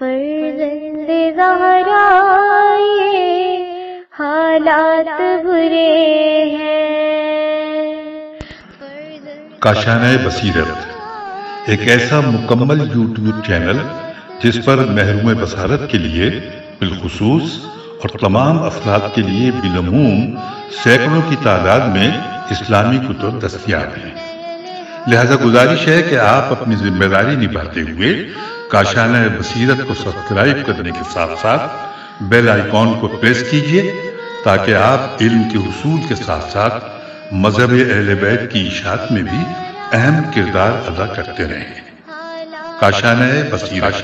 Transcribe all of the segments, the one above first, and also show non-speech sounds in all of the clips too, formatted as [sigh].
फर्जंद हालात बुरे हैं काशान बसीरत एक ऐसा मुकम्मल यूट्यूब चैनल जिस पर महरूम बसारत के लिए बिलखसूस और तमाम अफराद के लिए बिलमूम सैकड़ों की तादाद में इस्लामी कुतुब दस्तियाब हैं लिहाजा गुजारिश है कि आप अपनी जिम्मेदारी निभाते हुए काशाना बसीरत को सब्सक्राइब करने के साथ साथ बेल आइकॉन को प्रेस कीजिए ताकि आप इल्म के उसूल के साथ साथ मजहब अहल बैत की इशात में भी अहम किरदार अदा करते रहें काशान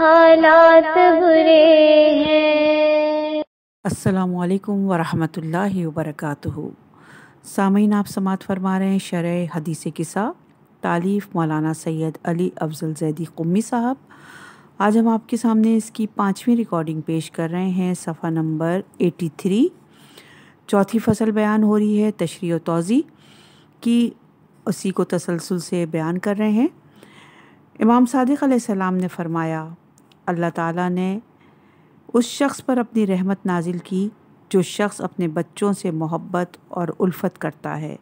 हालात बुरे हैं अस्सलाम वालेकुम वरहमतुल्लाहि वबरकातुहु सामीन आप समात फरमा रहे हैं शरह हदीस किसा तालीफ़ मौलाना सैयद अली अफजल जैदी कुम्मी साहब आज हम आपके सामने इसकी पाँचवीं रिकॉर्डिंग पेश कर रहे हैं सफ़ा नंबर एटी थ्री चौथी फसल बयान हो रही है तशरी तोज़ी की उसी को तसलसल से बयान कर रहे हैं इमाम सादिक सलाम ने फ़रमाया अल्लाह ताला ने उस शख्स पर अपनी रहमत नाजिल की जो शख्स अपने बच्चों से मोहब्बत और उल्फत करता है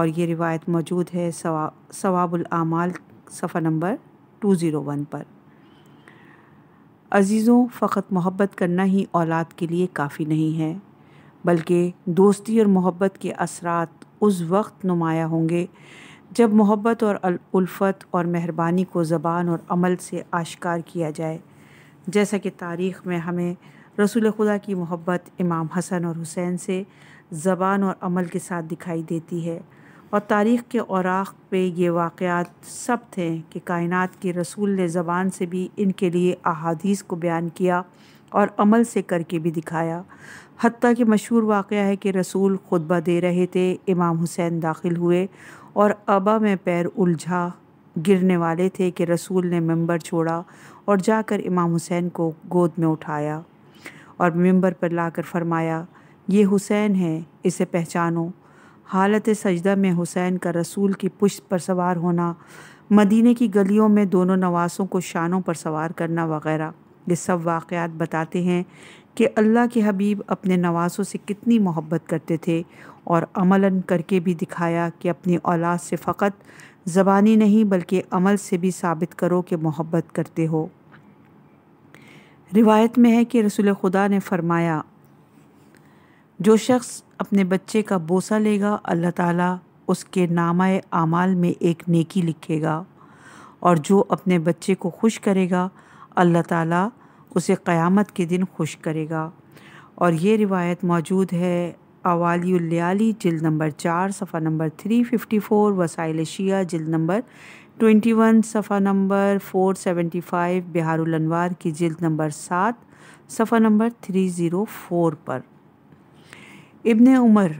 और ये रिवायत मौजूद है सवा सवाबुलआमाल सफ़ा नंबर टू ज़ीरो वन पर अज़ीज़ों फ़कत मोहब्बत करना ही औलाद के लिए काफ़ी नहीं है बल्कि दोस्ती और मोहब्बत के असरात उस वक्त नुमाया होंगे जब मोहब्बत और उल्फत और मेहरबानी को ज़बान और अमल से आश्कार किया जाए जैसा कि तारीख़ में हमें रसूल खुदा की मोहब्बत इमाम हसन और हुसैन से ज़बान और अमल के साथ दिखाई देती है और तारीख़ के औराख पे ये वाक़ात सब थे कि कायनात के रसूल ने ज़बान से भी इनके लिए अहादीस को बयान किया और अमल से करके भी दिखाया हती कि मशहूर वाक़ है कि रसूल खुतबा दे रहे थे इमाम हुसैन दाखिल हुए और अबा में पैर उलझा गिरने वाले थे कि रसूल ने मेंबर छोड़ा और जाकर इमाम हुसैन को गोद में उठाया और मेम्बर पर लाकर फरमाया ये हुसैन है इसे पहचानो हालत सजदा में हुसैन का रसूल की पुश्त पर सवार होना मदीने की गलियों में दोनों नवासों को शानों पर सवार करना वगैरह ये सब वाक़ात बताते हैं कि अल्लाह के हबीब अपने नवासों से कितनी मोहब्बत करते थे और अमलन करके भी दिखाया कि अपनी औलाद से फ़कत ज़बानी नहीं बल्कि अमल से भी साबित करो कि मोहब्बत करते हो रिवायत में है कि रसूल खुदा ने फरमाया जो शख्स अपने बच्चे का बोसा लेगा अल्लाह ताला उसके नामाए आमाल में एक नेकी लिखेगा और जो अपने बच्चे को खुश करेगा अल्लाह ताला उसे क़यामत के दिन खुश करेगा और ये रिवायत मौजूद है अवालियाली जिल्द नंबर चार सफ़ा नंबर थ्री फिफ्टी फ़ोर वसाइल शिया जिल्द नंबर ट्वेंटी वन सफ़ा नंबर फ़ोर सेवेंटी फ़ाइव बिहारुलनवार की जिल्द नंबर सात सफ़ा नंबर थ्री ज़ीरो फ़ोर पर इबन उमर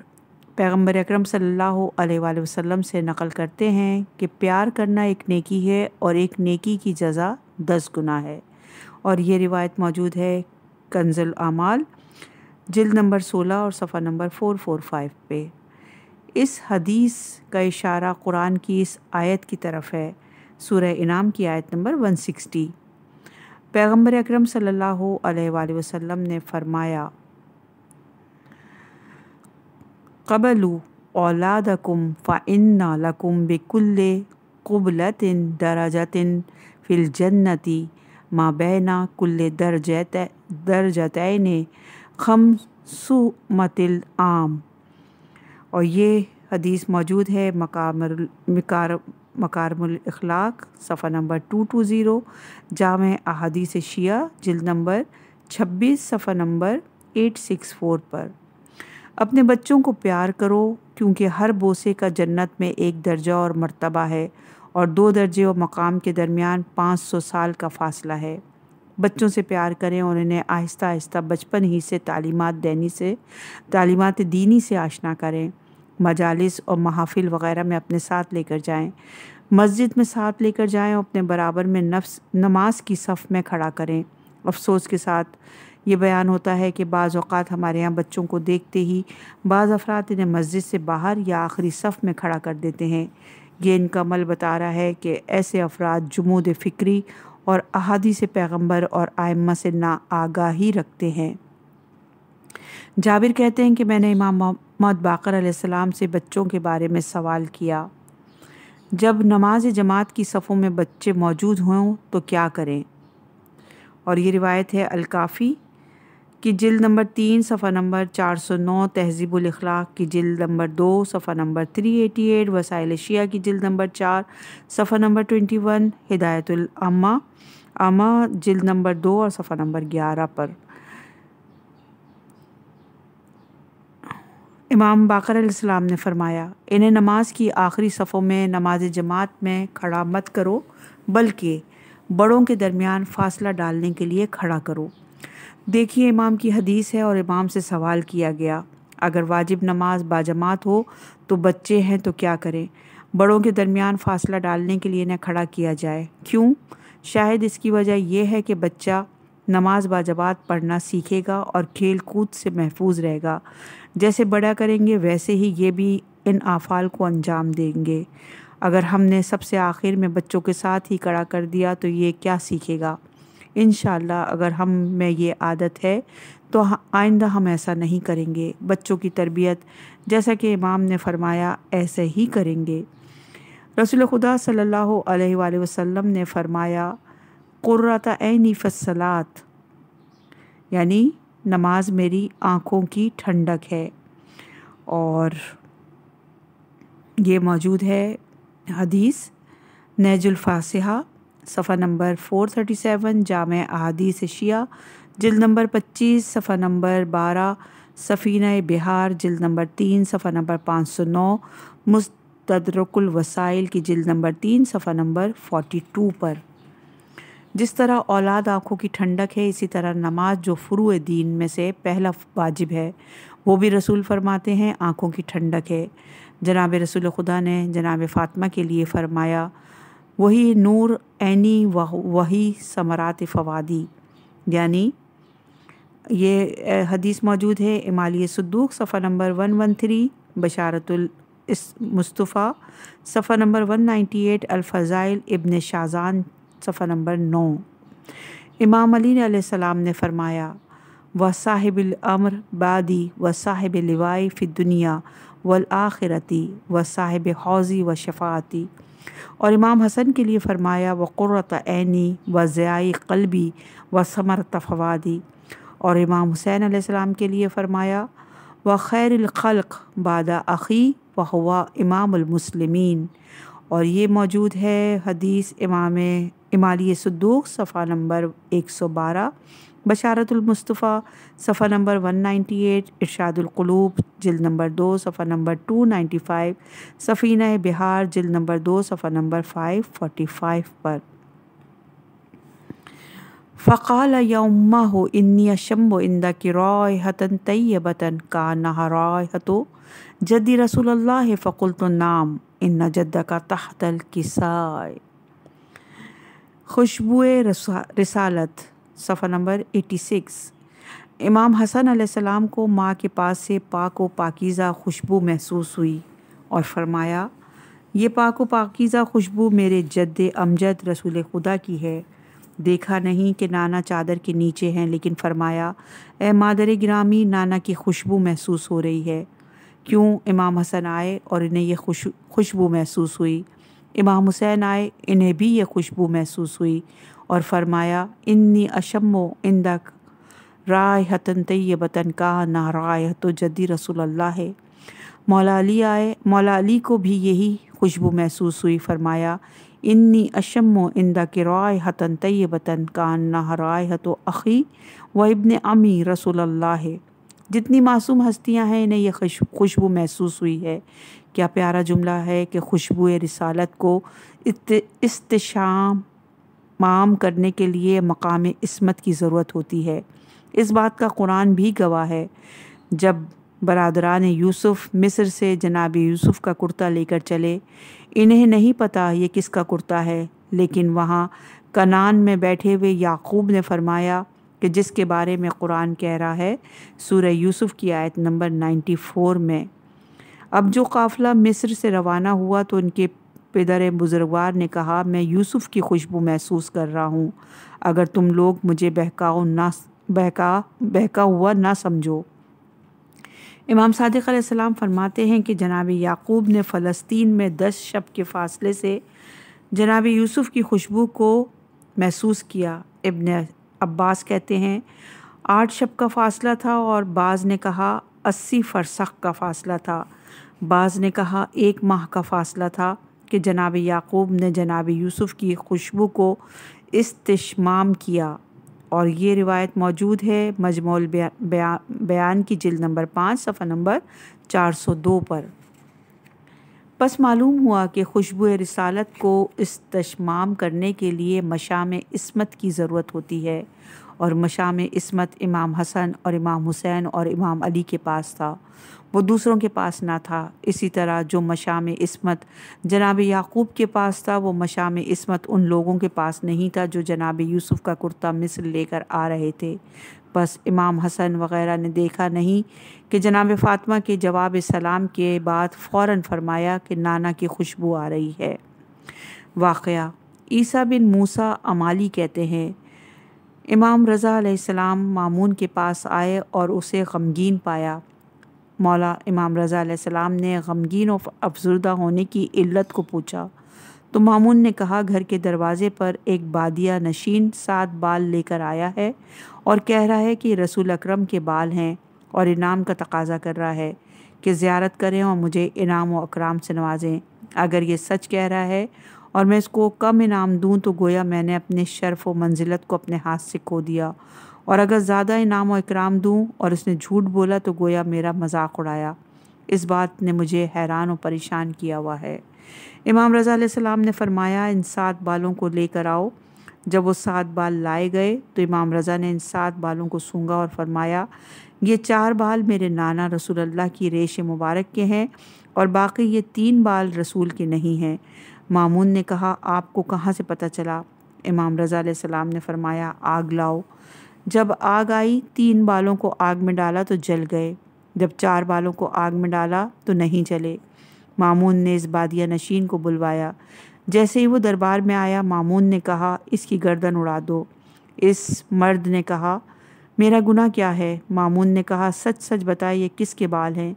पैगंबर अकरम सल्लल्लाहु अलैहि वसल्लम से नकल करते हैं कि प्यार करना एक नेकी है और एक नेकी की जजा दस गुना है और ये रिवायत मौजूद है कंजल अमाल जिल नंबर 16 और सफ़ा नंबर 445 पे इस हदीस का इशारा कुरान की इस आयत की तरफ है सूरह इनाम की आयत नंबर 160 पैगंबर अकरम सल्लल्लाहु अलैहि वसल्लम ने फरमाया कबलू औलादकुम फ़ाइन्ना लकुम बिकुल्ले कुबलतिन दराजतिन फिल जन्नति माँ बैना कुल्ले दर्जत दर्जतैन खमसुमतिल आम और ये हदीस मौजूद है मकामर मकार मकारमुल सफ़ा नंबर टू टू ज़ीरो जाम अहादीस शिया जिल नंबर छब्बीस सफ़ा नंबर एट सिक्स फोर पर अपने बच्चों को प्यार करो क्योंकि हर बोसे का जन्नत में एक दर्जा और मर्तबा है और दो दर्जे और मकाम के दरमियान पाँच सौ साल का फासला है बच्चों से प्यार करें और इन्हें आहिस्ता आहिस्ता बचपन ही से तालीमत देनी से तालीमत दीनी से आशना करें मजालस और महाफिल वगैरह में अपने साथ लेकर जाएं मस्जिद में साथ लेकर जाएं और अपने बराबर में नफ्स नमाज की सफ़ में खड़ा करें अफसोस के साथ ये बयान होता है कि बाज़ात हमारे यहाँ बच्चों को देखते ही बाज़ अफराद इन्हें मस्जिद से बाहर या आखिरी सफ़ में खड़ा कर देते हैं ये इनका अमल बता रहा है कि ऐसे अफराद जमूद फ़िक्री और अहादी से पैगंबर और आयमा से ना आगाही रखते हैं जाबिर कहते हैं कि मैंने इमाम मोहम्मद बाकर सलाम से बच्चों के बारे में सवाल किया जब नमाज जमात की सफ़ों में बच्चे मौजूद हों तो क्या करें और ये रिवायत है अलकाफ़ी की जिल्द नंबर तीन सफ़ा नंबर चार सौ नौ तहजीबुल अखलाक की जिल्द नंबर दो सफ़ा नंबर थ्री एटी एट वसाइल शिया की जिल्द नंबर चार सफ़ा नंबर ट्वेंटी वन हिदायतुलमा अमा जिल्द नंबर दो और सफ़ा नंबर ग्यारह पर इमाम बाकर अलैहिस्सलाम ने फरमाया इन्हें नमाज की आखिरी सफ़ों में नमाज जमात में खड़ा मत करो बल्कि बड़ों के दरमियान फ़ासला डालने के लिए खड़ा करो देखिए इमाम की हदीस है और इमाम से सवाल किया गया अगर वाजिब नमाज बाजमात हो तो बच्चे हैं तो क्या करें बड़ों के दरमियान फ़ासला डालने के लिए न खड़ा किया जाए क्यों शायद इसकी वजह यह है कि बच्चा नमाज बाजबात पढ़ना सीखेगा और खेल कूद से महफूज रहेगा जैसे बड़ा करेंगे वैसे ही ये भी इन आफाल को अंजाम देंगे अगर हमने सबसे आखिर में बच्चों के साथ ही कड़ा कर दिया तो ये क्या सीखेगा इन अगर हम में ये आदत है तो आइंदा हम ऐसा नहीं करेंगे बच्चों की तरबियत जैसा कि इमाम ने फरमाया ऐसे ही करेंगे रसूल खुदा सल्लल्लाहु अलैहि वसल्लम ने फरमाया क़ुर्रत फसलात यानी नमाज मेरी आँखों की ठंडक है और ये मौजूद है हदीस नैजुलफासहा सफ़ा नंबर 437 जाम अहदी से शिया जिल्द नंबर 25 सफ़ा नंबर 12 सफ़ीना बिहार जल नंबर तीन सफ़ा नंबर पाँच सौ नौ मुस्तरकुल वसाइल की जल नंबर तीन सफ़ा नंबर फोटी टू पर जिस तरह औलाद आँखों की ठंडक है इसी तरह नमाज जो फ़्रू दीन में से पहला वाजिब है वो भी रसूल फरमाते हैं आँखों की ठंडक है जनाब रसूल खुदा ने जनाब फ़ातिमा के लिए फ़रमाया वही नूर एनी वह वही समरात फवादी यानी ये हदीस मौजूद है इमाली सद्दूक सफ़ा नंबर वन वन थ्री बशारतुल इस मुस्तफ़ा सफ़ा नंबर वन नाइन्टी एट अलफ़ाइल इबन शाहजान सफ़ा नंबर नौ इमाम अली सलाम ने फ़रमाया व साहिबिल अमर बादी व साहिब लिवाई फ़िद दुनिया वल आखिरती व साहिब हौज़ी व शफ़ाती और इमाम हसन के लिए फ़रमाया वक़ुरत ऐनी व ज़याई कलबी व समरत फवादी और इमाम हुसैन आसमाम के लिए फ़रमाया व खैरखलक बादा अखी व हुआ इमामसलमिन और ये मौजूद है हदीस इमाम इमाली सदूक सफ़ा नंबर एक सौ बारह बशारतुलमस्तफ़ा सफ़ा नंबर 198 इरशादुलकलूब जिल नंबर दो सफ़ा नंबर 295 सफ़ीना बिहार जिल नंबर दो सफ़ा नंबर 545 पर फ़काल या हो इन्नी शम्ब इंदा की रॉय हतन बतन का नाह रॉय हतो जदी रसूल फ़कुल तो नाम इन्ना जद्द का तहतल किसाय खुशबू रिसालत सफ़र नंबर 86 इमाम हसन सलाम को माँ के पास से पाक व पाकिज़ा खुशबू महसूस हुई और फरमाया ये पाक व पाकिज़ा खुशबू मेरे जद्द अमजद रसूल खुदा की है देखा नहीं कि नाना चादर के नीचे हैं लेकिन फरमाया ए मादर ग्रामी नाना की खुशबू महसूस हो रही है क्यों इमाम हसन आए और इन्हें यह खुश खुशबू महसूस हुई इमाम हुसैन आए इन्हें भी यह खुशबू महसूस हुई और फरमाया इन्नी अशमो इंदक राय हतन बतन का ना राय तो जदी रसूल अल्लाह है मौलाली आए मौलाली को भी यही खुशबू महसूस हुई फरमाया इन्नी अशम इंदा के राय हतन बतन कान ना राय तो अखी व इबन अमी रसूल अल्लाह है जितनी मासूम हस्तियां हैं इन्हें यह खुशबू महसूस हुई है क्या प्यारा जुमला है कि खुशबू रिसालत को इस्तेशाम माम करने के लिए मकाम इसमत की ज़रूरत होती है इस बात का कुरान भी गवाह है जब बरदरान यूसुफ मिस्र से जनाब यूसुफ का कुर्ता लेकर चले इन्हें नहीं पता ये किसका कुर्ता है लेकिन वहाँ कनान में बैठे हुए याकूब ने फरमाया कि जिसके बारे में कुरान कह रहा है सूर्य यूसुफ की आयत नंबर 94 में अब जो काफ़िला मिस्र से रवाना हुआ तो इनके पिदर बुज़ुर्गवार ने कहा मैं यूसुफ की खुशबू महसूस कर रहा हूँ अगर तुम लोग मुझे बहकाओ ना बहका बहका हुआ ना समझो इमाम सादिक सलाम फरमाते हैं कि जनाब याकूब ने फ़लस्तीन में दस शब के फासले से जनाब यूसुफ़ की खुशबू को महसूस किया इब्न अब्बास कहते हैं आठ शब का फासला था और बाज़ ने कहा अस्सी फरसख का फासला था बाज़ ने कहा एक माह का फासला था कि जनाब याकूब ने जनाब यूसुफ़ की खुशबू को इस्तेमाम किया और ये रिवायत मौजूद है मजमोल बया, बया, बयान की जिल नंबर पाँच सफ़ा नंबर चार सौ दो पर बस मालूम हुआ कि खुशबू रिसालत को इस्तमाम करने के लिए मशा में इसमत की ज़रूरत होती है और मशा में इसमत इमाम हसन और इमाम हुसैन और इमाम अली के पास था वो दूसरों के पास ना था इसी तरह जो मशा में इसमत जनाब याकूब के पास था वो मशा में इसमत उन लोगों के पास नहीं था जो जनाब यूसुफ़ का कुर्ता मिस्र लेकर आ रहे थे बस इमाम हसन वगैरह ने देखा नहीं कि जनाब फ़ातिमा के जवाब सलाम के बाद फ़ौर फरमाया कि नाना की खुशबू आ रही है वाक़ ईसा बिन मूसा अमाली कहते हैं इमाम रज़ा सलाम मामून के पास आए और उसे गमगीन पाया मौला इमाम रज़ा सलाम ने गमगीन और अफजरदा होने की इल्लत को पूछा तो मामून ने कहा घर के दरवाज़े पर एक बादिया नशीन सात बाल लेकर आया है और कह रहा है कि रसूल अकरम के बाल हैं और इनाम का तकाजा कर रहा है कि ज़्यारत करें और मुझे इनाम व अकराम से नवाजें अगर ये सच कह रहा है और मैं इसको कम इनाम दूँ तो गोया मैंने अपने शर्फ व मंजिलत को अपने हाथ से खो दिया और अगर ज़्यादा इनाम और इकराम दूँ और उसने झूठ बोला तो गोया मेरा मजाक उड़ाया इस बात ने मुझे हैरान और परेशान किया हुआ है इमाम रज़ा सलाम ने फरमाया इन सात बालों को लेकर आओ जब वो सात बाल लाए गए तो इमाम रज़ा ने इन सात बालों को सूंगा और फरमाया ये चार बाल मेरे नाना रसूल अल्लाह की रेश मुबारक के हैं और बाकी ये तीन बाल रसूल के नहीं हैं मामून ने कहा आपको कहाँ से पता चला इमाम रज़ा सलाम ने फरमाया आग लाओ जब आग आई तीन बालों को आग में डाला तो जल गए जब चार बालों को आग में डाला तो नहीं जले मामून ने इस बादिया नशीन को बुलवाया जैसे ही वो दरबार में आया मामून ने कहा इसकी गर्दन उड़ा दो इस मर्द ने कहा मेरा गुनाह क्या है मामून ने कहा सच सच बताए ये किसके बाल हैं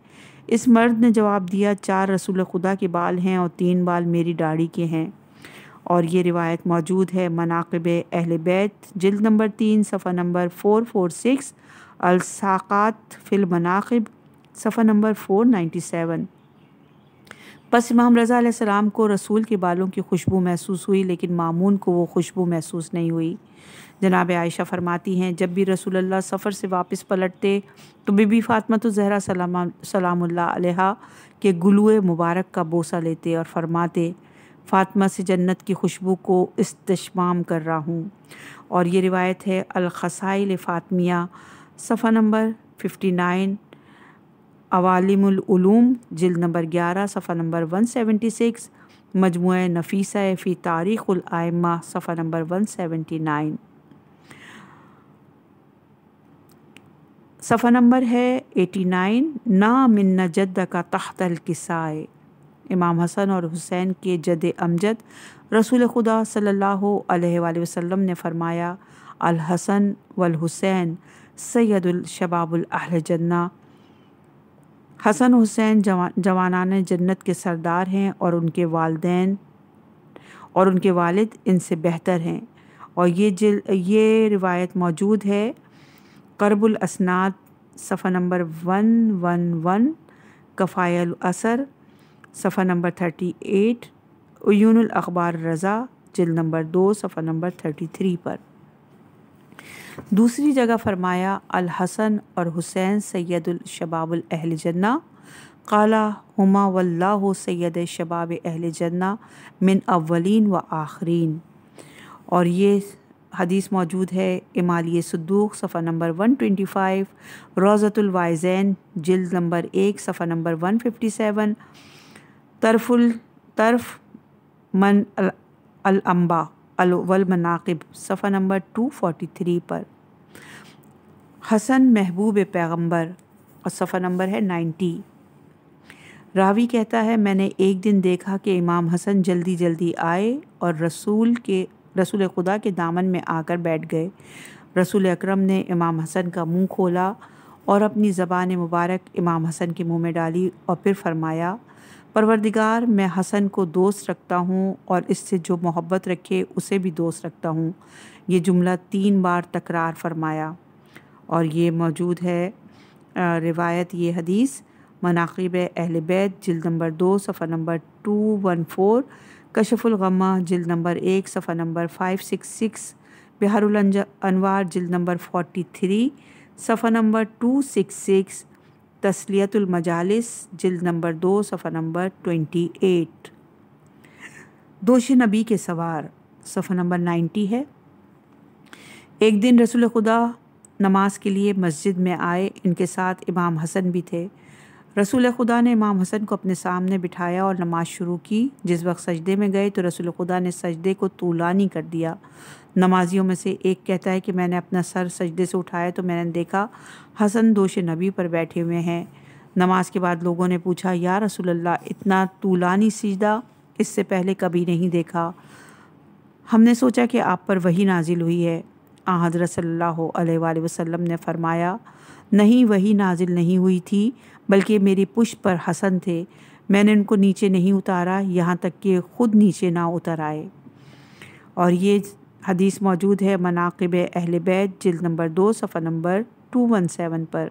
इस मर्द ने जवाब दिया चार रसूल खुदा के बाल हैं और तीन बाल मेरी दाढ़ी के हैं और ये रिवायत मौजूद है मनाकब अहल बैत जल्द नंबर तीन सफ़ा नंबर फ़ोर फोर सिक्स अलसाक़ात फिल मनाकब सफ़ा नंबर फ़ोर नाइन्टी सेवन बस इमाम रज़ा सलाम को रसूल के बालों की खुशबू महसूस हुई लेकिन मामून को वो खुशबू महसूस नहीं हुई जनाब आयशा फरमाती हैं जब भी रसूल अल्लाह सफ़र से वापस पलटते तो बीबी फ़ातमा तो जहरा सलाम सलाम्ला के गुलुए मुबारक का बोसा लेते और फरमाते फ़ातिमा से जन्नत की खुशबू को इस्तमाम कर रहा हूँ और ये रिवायत है अलखसाइल फ़ातमिया सफ़ा नंबर फिफ्टी नाइन अवालिमूम जिल नंबर ग्यारह सफ़ा नंबर वन सेवेंटी सिक्स मजमु नफीसा फ़ी तारीख़ुलमा सफ़ा नंबर वन सेवेंटी नाइन सफ़ा नंबर है एटी नाइन ना मन्न जद का तख्तल किसाए इमाम हसन और हुसैन के जद अमजद रसूल खुदा सल्ला वसम ने फ़रमाया अल हसन वल अहल जन्ना हसन हुसैन जवा जवानान जन्नत के सरदार हैं और उनके वालदेन और उनके वालिद इनसे बेहतर हैं और ये जिल ये रिवायत मौजूद है करबुल असनाद सफ़ा नंबर वन वन वन कफ़ायल असर सफ़ा नंबर थर्टी एट अखबार रज़ा जिल नंबर दो सफ़ा नंबर थर्टी थ्री पर दूसरी जगह फरमाया अल हसन और हुसैन सैदुल शबाबुल अहल जन्ना काला हुमा वल्ला सैद शबाब अहल जन्ना मिन अवलिन व आखरीन और ये हदीस मौजूद है इमालिय सद्दूक सफ़ा नंबर 125 रोज़तुलवाइजैन जिल्द नंबर एक सफ़ा नंबर 157 तरफुल तरफ मन अल अम्बा अलवल मनाकब सफ़ा नंबर 243 पर हसन महबूब पैगंबर और सफ़ा नंबर है 90 रावी कहता है मैंने एक दिन देखा कि इमाम हसन जल्दी जल्दी आए और रसूल के रसूल खुदा के दामन में आकर बैठ गए रसूल अकरम ने इमाम हसन का मुंह खोला और अपनी ज़बान मुबारक इमाम हसन के मुंह में डाली और फिर फरमाया परवरदिगार मैं हसन को दोस्त रखता हूँ और इससे जो मोहब्बत रखे उसे भी दोस्त रखता हूँ ये जुमला तीन बार तकरार फरमाया और ये मौजूद है रिवायत ये हदीस मनाकब अहल बैत जिल्द नंबर दो सफ़ा नंबर टू वन फोर कशफुलगमा जिल्द नंबर एक सफ़ा नंबर फाइव सिक्स सिक्स बिहार अनवार जिल्द नंबर फोर्टी थ्री सफ़ा नंबर टू सिक्स सिक्स तसलीतुलमजालस जिल्द नंबर दो सफ़ा नंबर ट्वेंटी एट दोश नबी के सवार सफ़ा नंबर नाइन्टी है एक दिन रसूल खुदा नमाज के लिए मस्जिद में आए इनके साथ इमाम हसन भी थे रसूल खुदा ने इमाम हसन को अपने सामने बिठाया और नमाज शुरू की जिस वक्त सजदे में गए तो रसूल खुदा ने सजदे को तूलानी कर दिया नमाजियों में से एक कहता है कि मैंने अपना सर सजदे से उठाया तो मैंने देखा हसन दोष नबी पर बैठे हुए हैं नमाज के बाद लोगों ने पूछा या रसोल्ला इतना तूलानी सजदा इससे पहले कभी नहीं देखा हमने सोचा कि आप पर वही नाजिल हुई है आ हज़र सल्लल्लाहु वसम ने फरमाया नहीं वही नाजिल नहीं हुई थी बल्कि मेरी पुष्ट पर हसन थे मैंने उनको नीचे नहीं उतारा यहाँ तक कि ख़ुद नीचे ना उतर आए और ये हदीस मौजूद है मनाकब अहल बैत जल्द नंबर दो सफ़ा नंबर टू वन सेवन पर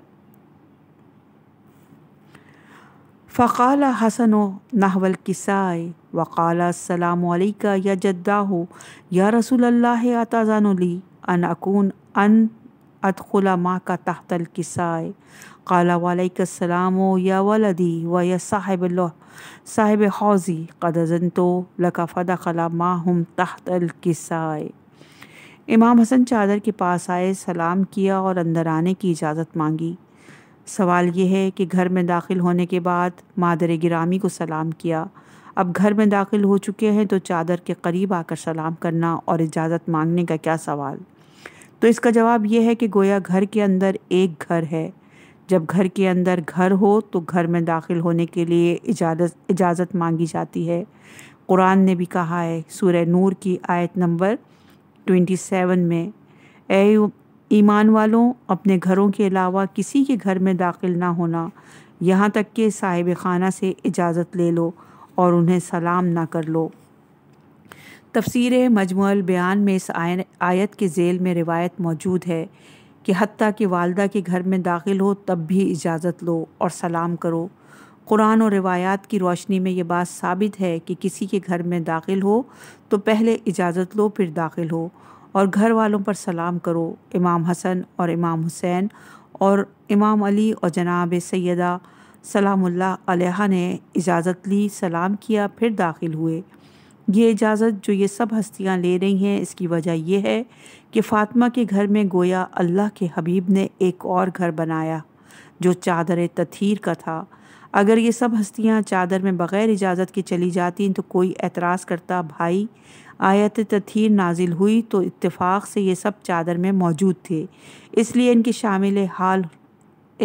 फ़ाल हसन व नाहवल किसाए का या जद्दा हो या रसूल अल्लाह आताज़ानली अन अकून अन अदखला माँ का तहतल किसाए क़ाला वालकसलाम या वलदी व या साहिब साहिब हौज़ी कदजन तो लका फ़दा खला माँ हम तहत अलकसाए इमाम हसन चादर के पास आए सलाम किया और अंदर आने की इजाज़त मांगी सवाल यह है कि घर में दाखिल होने के बाद मादर गिरामी को सलाम किया अब घर में दाखिल हो चुके हैं तो चादर के करीब आकर सलाम करना और इजाज़त मांगने का क्या सवाल तो इसका जवाब यह है कि गोया घर के अंदर एक घर है जब घर के अंदर घर हो तो घर में दाखिल होने के लिए इजाज़त इजाज़त मांगी जाती है कुरान ने भी कहा है सूर्य नूर की आयत नंबर 27 में ए ईमान वालों अपने घरों के अलावा किसी के घर में दाखिल ना होना यहाँ तक कि साहिब खाना से इजाज़त ले लो और उन्हें सलाम ना कर लो तफसर मजमूल बयान में इस आयत के जेल में रिवायत मौजूद है कि हती कि वालदा के घर में दाखिल हो तब भी इजाज़त लो और सलाम करो कुरान और रिवायात की रोशनी में ये बात साबित है कि किसी के घर में दाखिल हो तो पहले इजाज़त लो फिर दाखिल हो और घर वालों पर सलाम करो इमाम हसन और इमाम हुसैन और इमाम अली और जनाब सैदा सलामुल्लाह अलैहा ने इजाज़त ली सलाम किया फिर दाखिल हुए ये इजाज़त जो ये सब हस्तियाँ ले रही हैं इसकी वजह यह है कि फ़ातिमा के घर में गोया अल्लाह के हबीब ने एक और घर बनाया जो चादर तथीर का था अगर ये सब हस्तियाँ चादर में बग़ैर इजाज़त के चली जाती तो कोई एतराज़ करता भाई आयत तथीर नाजिल हुई तो इतफ़ाक़ से ये सब चादर में मौजूद थे इसलिए इनकी शामिल हाल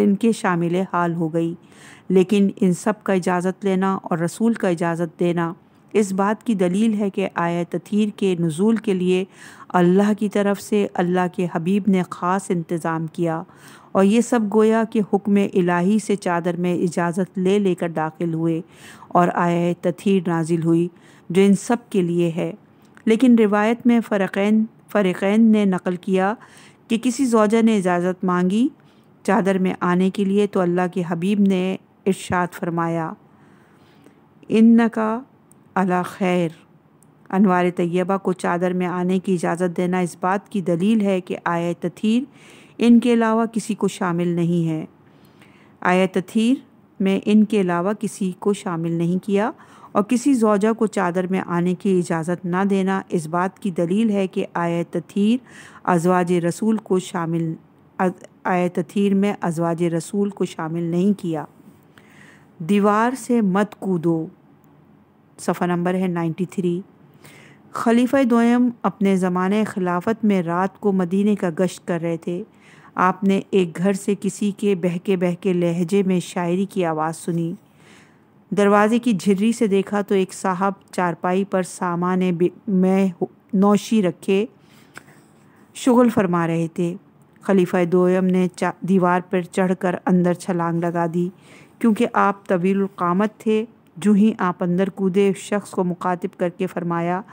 इनके शामिल हाल हो गई लेकिन इन सब का इजाज़त लेना और रसूल का इजाज़त देना इस बात की दलील है कि आयत तथीर के नज़ुल के लिए अल्लाह की तरफ से अल्लाह के हबीब ने ख़ास इंतज़ाम किया और ये सब गोया कि हुक्म इलाही से चादर में इजाज़त ले लेकर दाखिल हुए और आय तथीर नाजिल हुई जो इन सब के लिए है लेकिन रिवायत में फ़रक़ैन फ़रक़ैन ने नकल किया कि किसी जोजा ने इजाज़त मांगी चादर में आने के लिए तो अल्लाह के हबीब ने इर्शाद फरमाया इन का अला खैर अनवार तय्यबा को चादर में आने की इजाज़त देना इस बात की दलील है कि आय तथीर इनके अलावा किसी को शामिल नहीं है आय तथीर में इनके अलावा किसी को शामिल नहीं किया और किसी जोजा को चादर में आने की इजाज़त ना देना इस बात की दलील है कि आय तथीर अजवाज रसूल को शामिल आय तथीर में अजवाज रसूल को शामिल नहीं किया दीवार से मत कूदो सफ़ा नंबर है नाइन्टी थ्री खलीफ दोयम अपने ज़माने खिलाफत में रात को मदीने का गश्त कर रहे थे आपने एक घर से किसी के बहके बहके लहजे में शायरी की आवाज़ सुनी दरवाज़े की झिर्री से देखा तो एक साहब चारपाई पर सामान में नौशी रखे शुगल फरमा रहे थे खलीफा दोयम ने दीवार पर चढ़कर अंदर छलांग लगा दी क्योंकि आप तवील कामत थे जो ही आप अंदर कूदे शख्स को मुखातिब करके फरमाया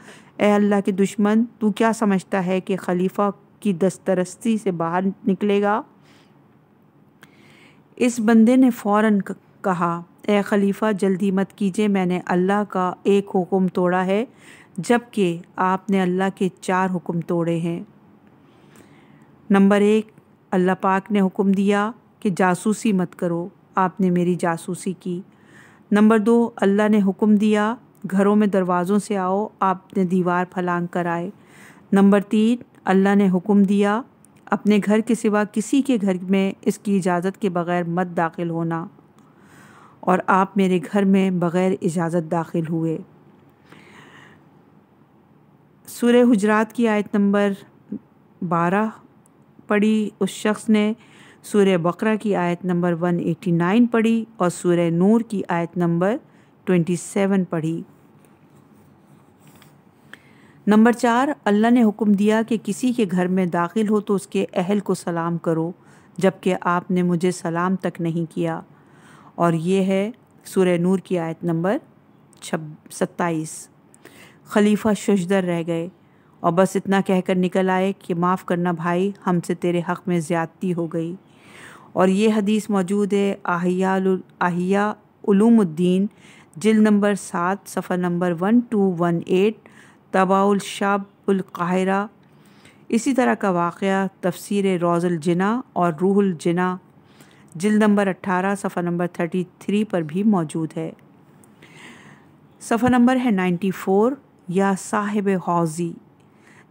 ए अल्लाह के दुश्मन तू क्या समझता है कि खलीफा की दस्तरस्ती से बाहर निकलेगा इस बंदे ने फ़ौर कहा ए खलीफा जल्दी मत कीजिए मैंने अल्लाह का एक हुक्म तोड़ा है जबकि आपने अल्लाह के चार हुक्म तोड़े हैं नंबर एक अल्लाह पाक ने हुक्म दिया कि जासूसी मत करो आपने मेरी जासूसी की नंबर दो अल्लाह ने हुक्म दिया घरों में दरवाज़ों से आओ आपने दीवार फलांग कर आए नंबर तीन अल्लाह ने हुक्म दिया अपने घर के सिवा किसी के घर में इसकी इजाज़त के बग़ैर मत दाखिल होना और आप मेरे घर में बग़ैर इजाज़त दाखिल हुए सूर्य हुजरात की आयत नंबर बारह पढ़ी उस शख्स ने सूर्य बकरा की आयत नंबर 189 पढ़ी और सूर्य नूर की आयत नंबर 27 पढ़ी नंबर चार अल्लाह ने हुक्म दिया कि किसी के घर में दाखिल हो तो उसके अहल को सलाम करो जबकि आपने मुझे सलाम तक नहीं किया और ये है सूर्य नूर की आयत नंबर छब सत्ताईस खलीफा शशदर रह गए और बस इतना कहकर निकल आए कि माफ़ करना भाई हमसे तेरे हक़ में ज़्यादती हो गई और ये हदीस मौजूद है आहिया आहिया उलूमुद्दीन जिल नंबर सात सफ़र number one two one eight तबाउल शाहरा इसी तरह का वाक़ तफसर रोज़ल जना और रूहुल जना जिल नंबर अट्ठारह सफ़र नंबर थर्टी थ्री पर भी मौजूद है सफ़र नंबर है नाइन्टी फ़ोर या साहिब हौज़ी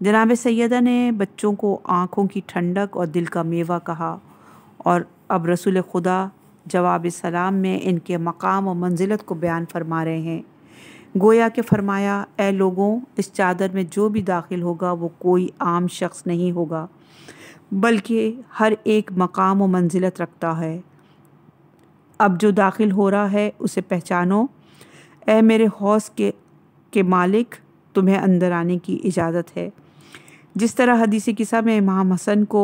जनाब सैदा ने बच्चों को आँखों की ठंडक और दिल का मेवा कहा और अब रसूल खुदा जवाब सलाम में इनके मकाम और मंजिलत को बयान फरमा रहे हैं गोया के फरमाया ए लोगों इस चादर में जो भी दाखिल होगा वो कोई आम शख्स नहीं होगा बल्कि हर एक मकाम व मंजिलत रखता है अब जो दाखिल हो रहा है उसे पहचानो ए मेरे हौस के के मालिक तुम्हें अंदर आने की इजाज़त है जिस तरह हदीसी किस्सा में इमाम हसन को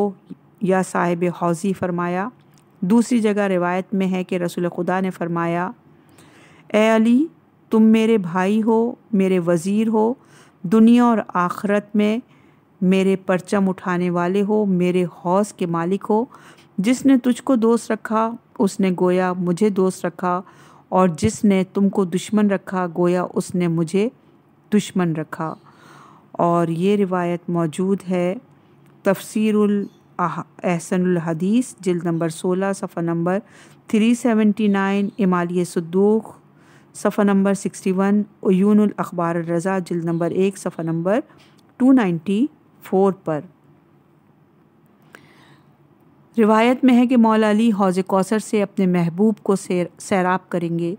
या साहिब हौजी फरमाया दूसरी जगह रिवायत में है कि रसूल खुदा ने फरमाया ए अली तुम मेरे भाई हो मेरे वज़ीर हो दुनिया और आखरत में मेरे परचम उठाने वाले हो मेरे हौस के मालिक हो जिसने तुझको दोस्त रखा उसने गोया मुझे दोस्त रखा और जिसने तुमको दुश्मन रखा गोया उसने मुझे दुश्मन रखा और ये रिवायत मौजूद है तफसीरुल अहसन हदीस जिल नंबर 16 सफ़ा नंबर 379 इमालिय सद्दूक सफ़ा नंबर 61 उयून अखबार रज़ा जिल नंबर एक सफ़ा नंबर 294 पर रिवायत में है कि मौलाली हौज़ कौसर से अपने महबूब को सैराब करेंगे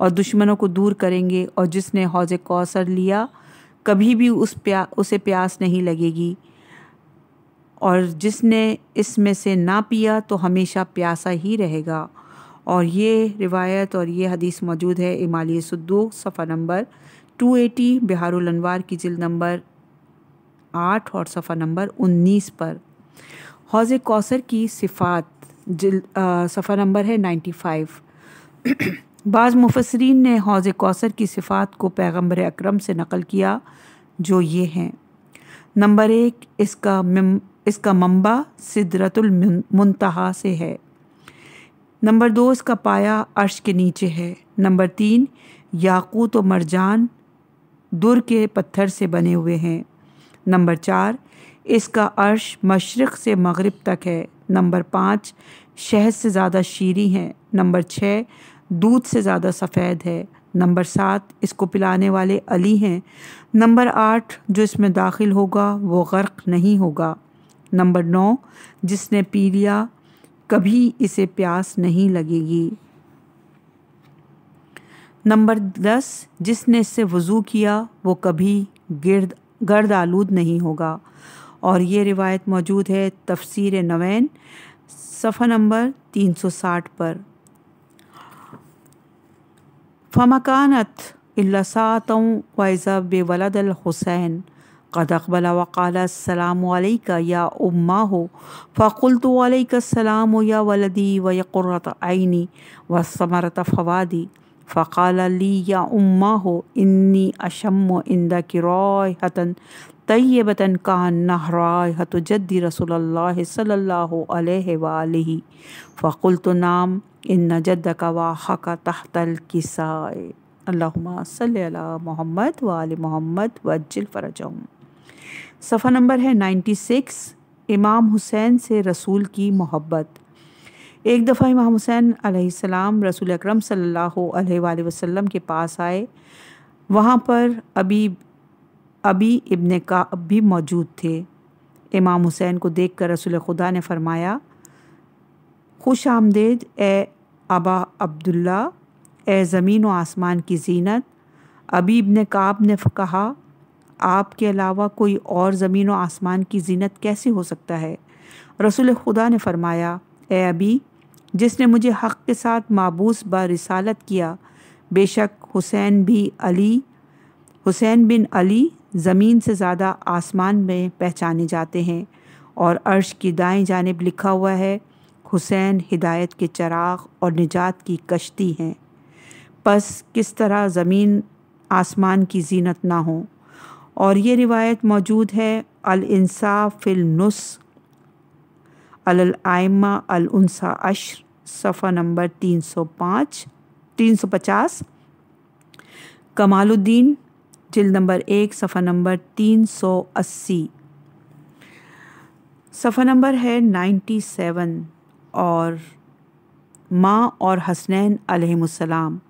और दुश्मनों को दूर करेंगे और जिसने हौज़ कौसर लिया कभी भी उस प्या उसे प्यास नहीं लगेगी और जिसने इसमें से ना पिया तो हमेशा प्यासा ही रहेगा और ये रिवायत और ये हदीस मौजूद है इमाली सद्दूक सफ़ा नंबर 280 एटी बिहार की जिल नंबर आठ और सफ़ा नंबर 19 पर हौज़ कौसर की सिफ़ात जिल सफ़ा नंबर है 95 [clears throat] बाज़ मुफसरीन ने हौज़ कौसर की सिफ़ात को पैगम्बर अक्रम से नकल किया जो ये हैं नंबर एक इसका इसका मंबा सिदरतुल मुंतहा से है नंबर दो इसका पाया अर्श के नीचे है नंबर तीन याकूत और मरजान दुर के पत्थर से बने हुए हैं नंबर चार इसका अर्श मशरक़ से मगरब तक है नंबर पाँच शहद से ज़्यादा शीरी हैं नंबर छः दूध से ज़्यादा सफ़ेद है नंबर सात इसको पिलाने वाले अली हैं नंबर आठ जो इसमें दाखिल होगा वो गर्क नहीं होगा नंबर नौ जिसने पी लिया कभी इसे प्यास नहीं लगेगी नंबर दस जिसने इससे वज़ू किया वो कभी गिरद गर्द आलूद नहीं होगा और ये रिवायत मौजूद है तफसीर नवैन सफ़ा नंबर 360 पर फमकानत अल्लासातों वाइज़ा बेवलद हुसैन कद अकबला वकालसलामका या उम्मा हो फ़ाकुलतवालसलाम या वलदी व यक़ुरत आइनी व समरत फवादी फ़ाल ली या उम्मा हो इन्नी अशम इंदा की रॉय हतन तयबतन का नहराय हत जद्दी रसोल्ला सल्ला फ़ाकुल तो नाम इन जद का वाह का तहतल किसाए अल्लाह सल मोहम्मद वाल मोहम्मद वज्जिल फ़रजम सफ़ा नंबर है नाइन्टी सिक्स इमाम हुसैन से रसूल की मोहब्बत एक दफ़ा इमाम हुसैन आसमाम रसूल अक्रम सल्लल्लाहु वसल्लम के पास आए वहाँ पर अभी अभी इब्न काब भी मौजूद थे इमाम हुसैन को देख कर रसूल खुदा ने फरमाया खुश आमदेद ए अबा अब्दुल्ला ए ज़मीन व आसमान की जीनत अभी इबन काब ने कहा आपके अलावा कोई और ज़मीन व आसमान की जीनत कैसे हो सकता है रसूल खुदा ने फरमाया ए अबी जिसने मुझे हक़ के साथ माबूस ब रिसालत किया बेशक हुसैन भी अली हुसैन बिन अली ज़मीन से ज़्यादा आसमान में पहचाने जाते हैं और अर्श की दाएं जानब लिखा हुआ है हुसैन हिदायत के चराग और निजात की कश्ती हैं बस किस तरह ज़मीन आसमान की जीनत ना हो और ये रिवायत मौजूद है अलसाफ़ फ़िलनुस अलमा अलसा अशर सफ़ा नंबर तीन सौ पाँच तीन सौ पचास कमालुद्दीन जिल नंबर एक सफ़ा नंबर तीन सौ अस्सी सफ़ा नंबर है नाइन्टी सेवन और माँ और हसनैन अलैहिस्सलाम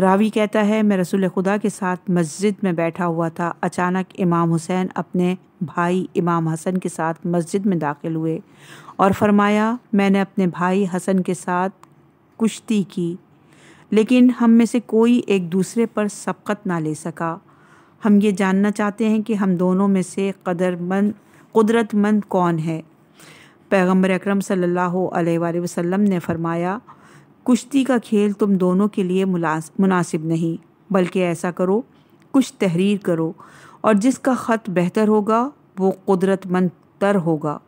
रावी कहता है मैं रसूल खुदा के साथ मस्जिद में बैठा हुआ था अचानक इमाम हुसैन अपने भाई इमाम हसन के साथ मस्जिद में दाखिल हुए और फरमाया मैंने अपने भाई हसन के साथ कुश्ती की लेकिन हम में से कोई एक दूसरे पर सबकत ना ले सका हम ये जानना चाहते हैं कि हम दोनों में से कदरमंद कुदरतमंद कौन है पैगम्बर अक्रम सल्ला वसम ने फरमाया कुश्ती का खेल तुम दोनों के लिए मुनासिब नहीं बल्कि ऐसा करो कुछ तहरीर करो और जिसका ख़त बेहतर होगा वो कुदरतमंद तर होगा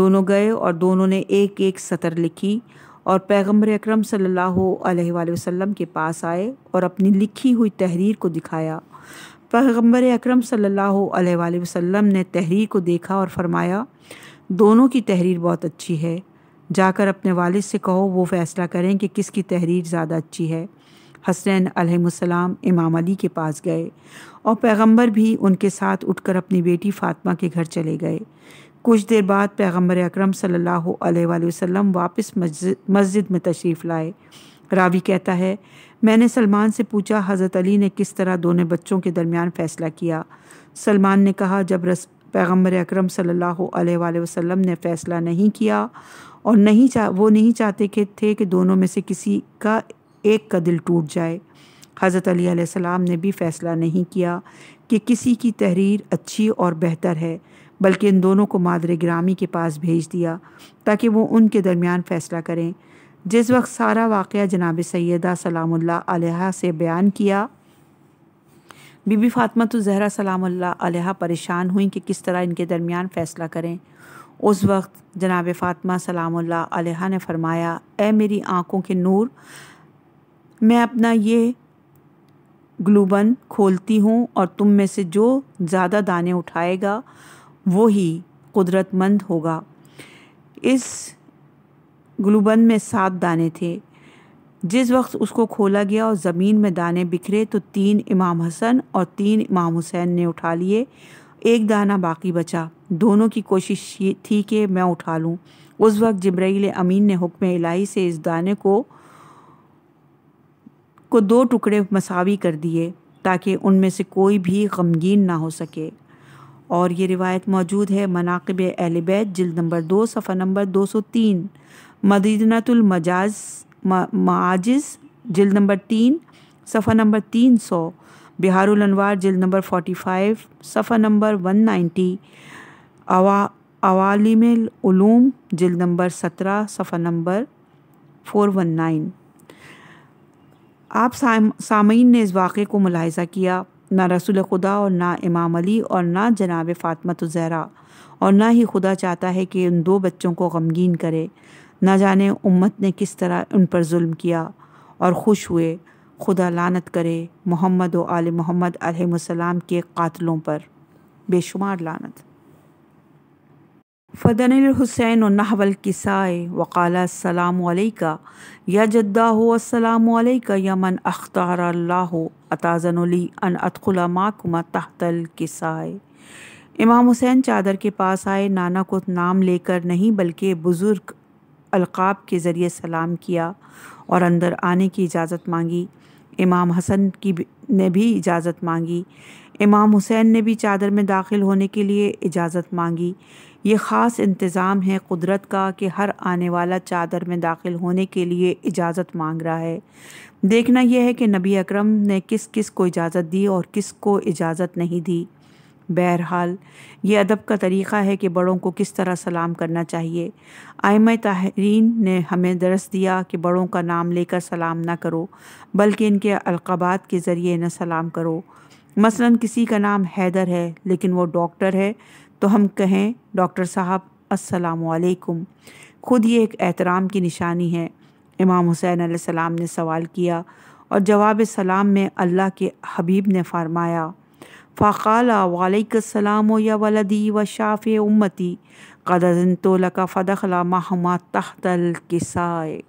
दोनों गए और दोनों ने एक एक सतर लिखी और पैगम्बर अक्रम सल्लल्लाहु वसल्लम के पास आए और अपनी लिखी हुई तहरीर को दिखाया पैगम्बर अक्रम सल्लल्लाहु वसल्लम ने तहरीर को देखा और फरमाया दोनों की तहरीर बहुत अच्छी है जाकर अपने वालिद से कहो वो फ़ैसला करें कि किसकी तहरीर ज़्यादा अच्छी है हसनैन अलैहिस्सलाम इमाम अली के पास गए और पैगंबर भी उनके साथ उठकर अपनी बेटी फ़ातिमा के घर चले गए कुछ देर बाद पैगंबर अकरम सल्लल्लाहु अलैहि वसल्लम वापस मस्जिद में तशरीफ़ लाए रावी कहता है मैंने सलमान से पूछा हज़रत अली ने किस तरह दोनों बच्चों के दरमियान फ़ैसला किया सलमान ने कहा जब रस पैगम्बर अक्रम सल्ला वसम ने फ़ैसला नहीं किया और नहीं चाह वो नहीं चाहते कि थे कि दोनों में से किसी का एक का दिल टूट जाए हज़रत अली सलाम ने भी फ़ैसला नहीं किया कि किसी की तहरीर अच्छी और बेहतर है बल्कि इन दोनों को मादर ग्रामी के पास भेज दिया ताकि वो उनके दरमियान फ़ैसला करें जिस वक्त सारा वाक़ जनाब सैदा सलामुल्ल से बयान किया बीबी फातमत तो जहरा सलाम परेशान हुई कि किस तरह इनके दरमियान फ़ैसला करें उस वक्त जनाब फ़ातिमा सलामुल्ला ने फरमाया ए मेरी आँखों के नूर मैं अपना ये ग्लूबन खोलती हूँ और तुम में से जो ज़्यादा दाने उठाएगा वो ही कुदरतमंद होगा इस ग्लूबन में सात दाने थे जिस वक्त उसको खोला गया और ज़मीन में दाने बिखरे तो तीन इमाम हसन और तीन इमाम हुसैन ने उठा लिए एक दाना बाकी बचा दोनों की कोशिश थी कि मैं उठा लूँ उस वक्त जब्राइल अमीन ने हुक्म इलाही से इस दाने को को दो टुकड़े मसावी कर दिए ताकि उनमें से कोई भी गमगीन ना हो सके और ये रिवायत मौजूद है मनाकब अहल बैत जिल्द नंबर दो सफ़ा नंबर दो सौ तीन मदीनातुलमजाज माजिज़ जिल्द नंबर तीन सफ़ा नंबर तीन सौ बिहारुल अनवार जिल नंबर फाइव सफ़ा नंबर वन अवा अवालिम उलूम जिल नंबर सत्रह सफ़ा नंबर फोर वन नाइन आप साम सामीन ने इस वाक़े को मुलाहजा किया ना रसूल खुदा और ना इमाम अली और ना जनाब फ़ातमत तो ज़हरा और ना ही खुदा चाहता है कि उन दो बच्चों को गमगीन करे ना जाने उम्मत ने किस तरह उन पर जुल्म किया और खुश हुए खुदा लानत करे मोहम्मद व आल मोहम्मद अलैहिस्सलाम के कातलों पर बेशुमार लानत फ़दन हुसैन व नाहवल किसाए वकाल का या जद्दा हो सलामका या मन अख्तार अल्लाह अताजनली अन अतखुला माकुमा तहतल किसाए इमाम हुसैन चादर के पास आए नाना को नाम लेकर नहीं बल्कि बुज़ुर्ग अलकाब के ज़रिए सलाम किया और अंदर आने की इजाज़त मांगी इमाम हसन की ने भी इजाज़त मांगी इमाम हुसैन ने भी चादर में दाखिल होने के लिए इजाज़त मांगी ये ख़ास इंतज़ाम है कुदरत का कि हर आने वाला चादर में दाखिल होने के लिए इजाज़त मांग रहा है देखना यह है कि नबी अकरम ने किस किस को इजाज़त दी और किस को इजाज़त नहीं दी बहरहाल ये अदब का तरीक़ा है कि बड़ों को किस तरह सलाम करना चाहिए आयम ताहरीन ने हमें दरस दिया कि बड़ों का नाम लेकर सलाम ना करो बल्कि इनके अलकबात के ज़रिए न सलाम करो मसलन किसी का नाम हैदर है लेकिन वो डॉक्टर है तो हम कहें डॉक्टर साहब असलकुम खुद ये एक एहतराम की निशानी है इमाम हुसैन आसमाम ने सवाल किया और जवाब सलाम में अल्लाह के हबीब ने फरमाया फ़ाला वालेकाम या वलदी व शाफ़ उम्मती कदन तो लका फ़दखला माहमा तहतल किसाए